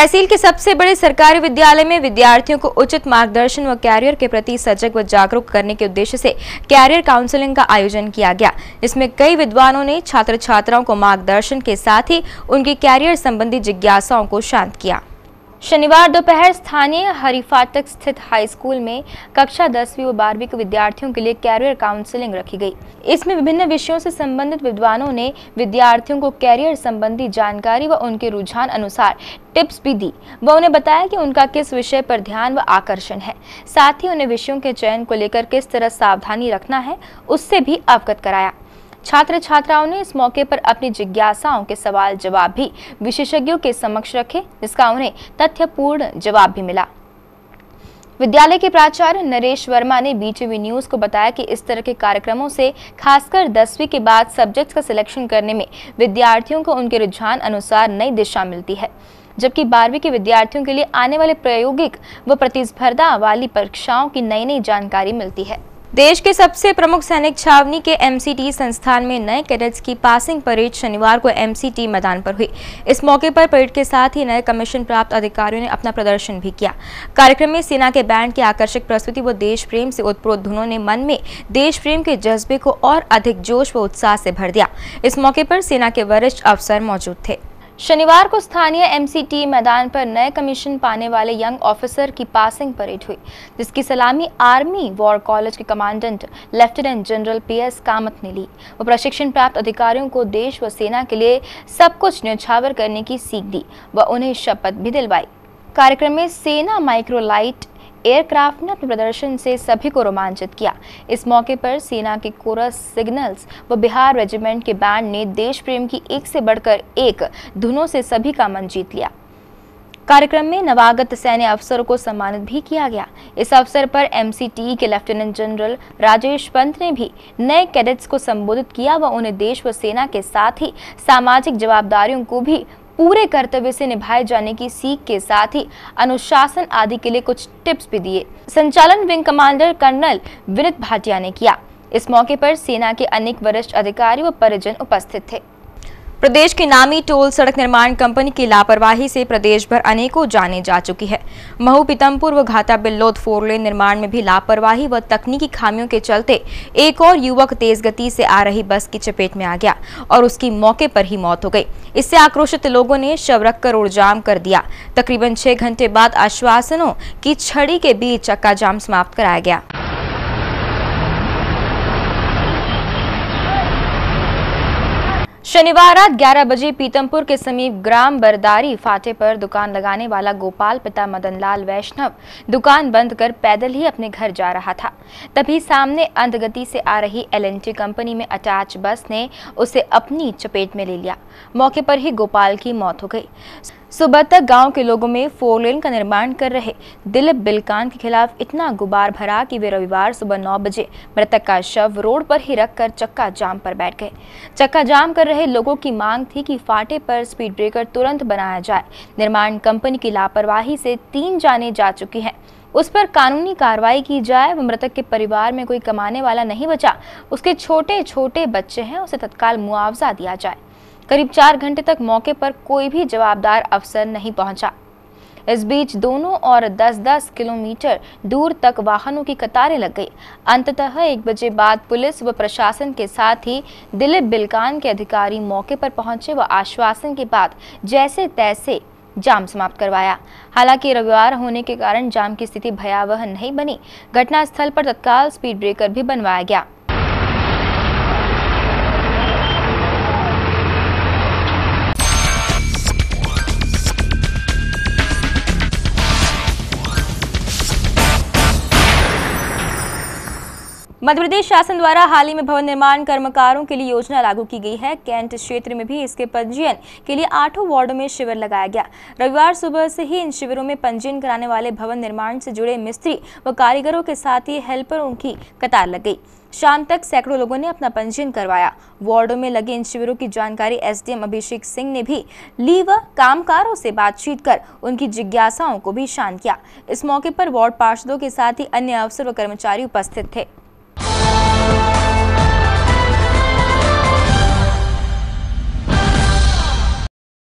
तहसील के सबसे बड़े सरकारी विद्यालय में विद्यार्थियों को उचित मार्गदर्शन व कैरियर के प्रति सजग व जागरूक करने के उद्देश्य से कैरियर काउंसलिंग का आयोजन किया गया इसमें कई विद्वानों ने छात्र छात्राओं को मार्गदर्शन के साथ ही उनकी कैरियर संबंधी जिज्ञासाओं को शांत किया शनिवार दोपहर स्थानीय हरिफाटक स्थित हाई स्कूल में कक्षा दसवीं व बारहवीं के विद्यार्थियों के लिए कैरियर काउंसलिंग रखी गई इसमें विभिन्न विषयों से संबंधित विद्वानों ने विद्यार्थियों को कैरियर संबंधी जानकारी व उनके रुझान अनुसार टिप्स भी दी व उन्हें बताया कि उनका किस विषय पर ध्यान व आकर्षण है साथ ही उन्हें विषयों के चयन को लेकर किस तरह सावधानी रखना है उससे भी अवगत कराया छात्र छात्राओं ने इस मौके पर अपनी जिज्ञासाओं के सवाल जवाब भी विशेषज्ञों के समक्ष रखे जिसका उन्हें तथ्यपूर्ण जवाब भी मिला विद्यालय के प्राचार्य नरेश वर्मा ने बीटीवी न्यूज को बताया कि इस तरह के कार्यक्रमों से खासकर दसवीं के बाद सब्जेक्ट्स का सिलेक्शन करने में विद्यार्थियों को उनके रुझान अनुसार नई दिशा मिलती है जबकि बारहवीं के विद्यार्थियों के लिए आने वाले प्रायोगिक व प्रतिस्पर्धा वाली परीक्षाओं की नई नई जानकारी मिलती है देश के सबसे प्रमुख सैनिक छावनी के एमसीटी संस्थान में नए कैडेट्स की पासिंग परेड शनिवार को एमसीटी मैदान पर हुई इस मौके पर परेड के साथ ही नए कमीशन प्राप्त अधिकारियों ने अपना प्रदर्शन भी किया कार्यक्रम में सेना के बैंड की आकर्षक प्रस्तुति व देश प्रेम से उत्प्रोत धुनों ने मन में देश प्रेम के जज्बे को और अधिक जोश व उत्साह से भर दिया इस मौके पर सेना के वरिष्ठ अफसर मौजूद थे शनिवार को स्थानीय एमसीटी मैदान पर नए कमीशन पाने वाले यंग ऑफिसर की पासिंग परेड हुई जिसकी सलामी आर्मी वॉर कॉलेज के commandant lieutenant general P S Kamat ने ली वो प्रशिक्षण प्राप्त अधिकारियों को देश व सेना के लिए सब कुछ न्यौछावर करने की सीख दी व उन्हें शपथ भी दिलवाई कार्यक्रम में सेना माइक्रोलाइट एयरक्राफ्ट ने अपने प्रदर्शन से सभी को रोमांचित किया इस मौके पर सेना के कोरस सिग्नल्स व बिहार रेजिमेंट के बैंड ने देश प्रेम की एक से बढ़कर एक धुनों से सभी का मन जीत लिया कार्यक्रम में नवागत सैन्य अफसरों को सम्मानित भी किया गया इस अवसर पर एमसीटी e के लेफ्टिनेंट जनरल राजेश पंत ने भी नए कैडेट्स को संबोधित किया व उन्हें देश व सेना के साथ ही सामाजिक जवाबदारियों को भी पूरे कर्तव्य से निभाए जाने की सीख के साथ ही अनुशासन आदि के लिए कुछ टिप्स भी दिए संचालन wing commander colonel Vinit Bhatia ने किया इस मौके पर सेना के अनेक वरिष्ठ अधिकारी व परिजन उपस्थित थे प्रदेश की नामी टोल सड़क निर्माण कंपनी की लापरवाही से प्रदेश भर अनेकों जाने जा चुकी है महू पीतमपुर व घाटा बिल्लोद फोरलेन निर्माण में भी लापरवाही व तकनीकी खामियों के चलते एक और युवक तेज गति से आ रही बस की चपेट में आ गया और उसकी मौके पर ही मौत हो गई इससे आक्रोशित लोगों ने शव रखकर उड़जाम कर दिया तकरीबन छह घंटे बाद आश्वासनों की छड़ी के बीच चक्का जाम समाप्त कराया गया शनिवार रात 11 बजे पीतमपुर के समीप ग्राम बरदारी फाटे पर दुकान लगाने वाला गोपाल पिता मदनलाल वैष्णव दुकान बंद कर पैदल ही अपने घर जा रहा था तभी सामने अंधगति से आ रही एलएनटी कंपनी में अटैच बस ने उसे अपनी चपेट में ले लिया मौके पर ही गोपाल की मौत हो गई सुबह तक गांव के लोगों में फोर लेन का निर्माण कर रहे दिलीप बिलकान के खिलाफ इतना गुबार भरा कि वे रविवार सुबह नौ बजे मृतक का शव रोड पर ही रखकर चक्का जाम पर बैठ गए चक्का जाम कर रहे लोगों की मांग थी कि फाटे पर स्पीड ब्रेकर तुरंत बनाया जाए निर्माण कंपनी की लापरवाही से तीन जाने जा चुकी हैं उस पर कानूनी कार्रवाई की जाए व मृतक के परिवार में कोई कमाने वाला नहीं बचा उसके छोटे छोटे बच्चे हैं उसे तत्काल मुआवजा दिया जाए करीब चार घंटे तक मौके पर कोई भी जवाबदार अफसर नहीं पहुंचा इस बीच दोनों और 10-10 किलोमीटर दूर तक वाहनों की कतारें लग गई अंततः एक बजे बाद पुलिस व प्रशासन के साथ ही दिलीप बिलकान के अधिकारी मौके पर पहुंचे व आश्वासन के बाद जैसे तैसे जाम समाप्त करवाया हालांकि रविवार होने के कारण जाम की स्थिति भयावह नहीं बनी घटनास्थल पर तत्काल स्पीड ब्रेकर भी बनवाया गया मध्य प्रदेश शासन द्वारा हाल ही में भवन निर्माण कर्मकारों के लिए योजना लागू की गई है कैंट क्षेत्र में भी इसके पंजीयन के लिए आठों वार्डो में शिविर लगाया गया रविवार सुबह से ही इन शिविरों में पंजीयन कराने वाले भवन निर्माण से जुड़े मिस्त्री व कारीगरों के साथ ही हेल्परों की कतार लग गई शाम तक सैकड़ों लोगों ने अपना पंजीयन करवाया वार्डो में लगे इन शिविरों की जानकारी एस अभिषेक सिंह ने भी ली व कामकारों से बातचीत कर उनकी जिज्ञासाओं को भी शांत किया इस मौके पर वार्ड पार्षदों के साथ ही अन्य अफसर व कर्मचारी उपस्थित थे